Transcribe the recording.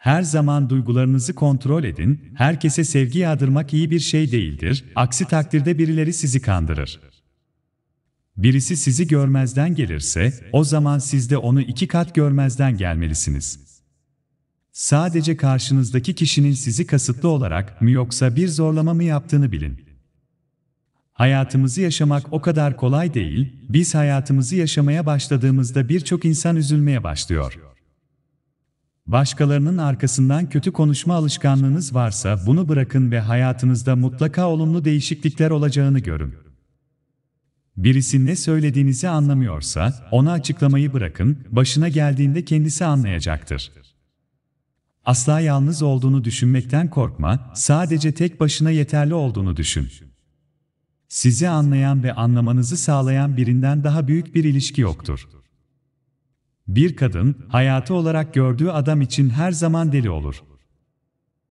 Her zaman duygularınızı kontrol edin, herkese sevgi yağdırmak iyi bir şey değildir, aksi takdirde birileri sizi kandırır. Birisi sizi görmezden gelirse, o zaman siz de onu iki kat görmezden gelmelisiniz. Sadece karşınızdaki kişinin sizi kasıtlı olarak mı yoksa bir zorlama mı yaptığını bilin. Hayatımızı yaşamak o kadar kolay değil, biz hayatımızı yaşamaya başladığımızda birçok insan üzülmeye başlıyor. Başkalarının arkasından kötü konuşma alışkanlığınız varsa bunu bırakın ve hayatınızda mutlaka olumlu değişiklikler olacağını görün. Birisi ne söylediğinizi anlamıyorsa ona açıklamayı bırakın, başına geldiğinde kendisi anlayacaktır. Asla yalnız olduğunu düşünmekten korkma, sadece tek başına yeterli olduğunu düşün. Sizi anlayan ve anlamanızı sağlayan birinden daha büyük bir ilişki yoktur. Bir kadın, hayatı olarak gördüğü adam için her zaman deli olur.